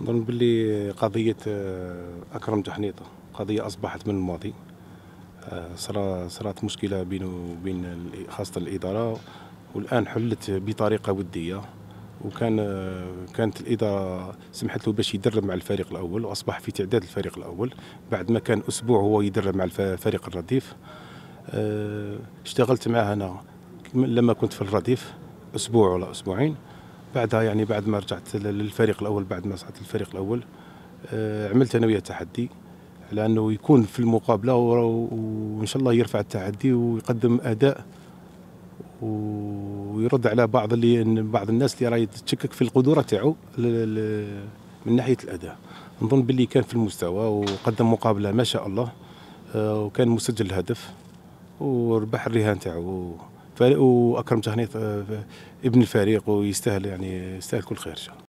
نظن باللي قضية آه، أكرم تحنيطة قضية أصبحت من الماضي آه، صارت مشكلة بين وبين خاصة الإدارة والآن حلت بطريقة ودية وكان آه، كانت الاداره سمحت له باش يدرب مع الفريق الاول واصبح في تعداد الفريق الاول بعد ما كان اسبوع هو يدرب مع الفريق الرديف اشتغلت معاه انا لما كنت في الرديف اسبوع ولا اسبوعين بعدها يعني بعد ما رجعت للفريق الاول بعد ما صعدت للفريق الاول آه، عملت انا وياه تحدي على انه يكون في المقابله وان شاء الله يرفع التحدي ويقدم اداء ويرد على بعض اللي بعض الناس اللي راهي تشكك في القدره تاعو من ناحيه الاداء نظن باللي كان في المستوى وقدم مقابله ما شاء الله آه، وكان مسجل الهدف وربح الرهان تاعو واكرم تهنئه آه، ابن الفريق ويستاهل يعني يستاهل كل خير ان شاء الله